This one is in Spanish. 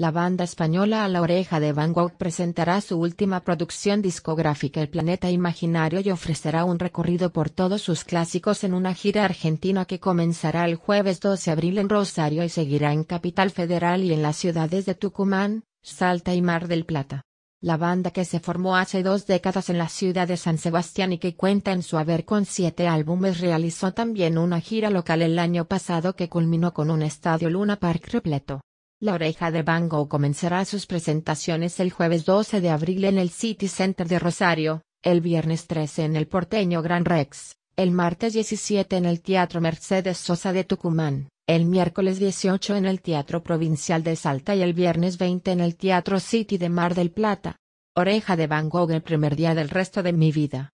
La banda española A la Oreja de Van Gogh presentará su última producción discográfica El Planeta Imaginario y ofrecerá un recorrido por todos sus clásicos en una gira argentina que comenzará el jueves 12 de abril en Rosario y seguirá en Capital Federal y en las ciudades de Tucumán, Salta y Mar del Plata. La banda que se formó hace dos décadas en la ciudad de San Sebastián y que cuenta en su haber con siete álbumes realizó también una gira local el año pasado que culminó con un estadio Luna Park repleto. La Oreja de Van Gogh comenzará sus presentaciones el jueves 12 de abril en el City Center de Rosario, el viernes 13 en el porteño Gran Rex, el martes 17 en el Teatro Mercedes Sosa de Tucumán, el miércoles 18 en el Teatro Provincial de Salta y el viernes 20 en el Teatro City de Mar del Plata. Oreja de Van Gogh el primer día del resto de mi vida.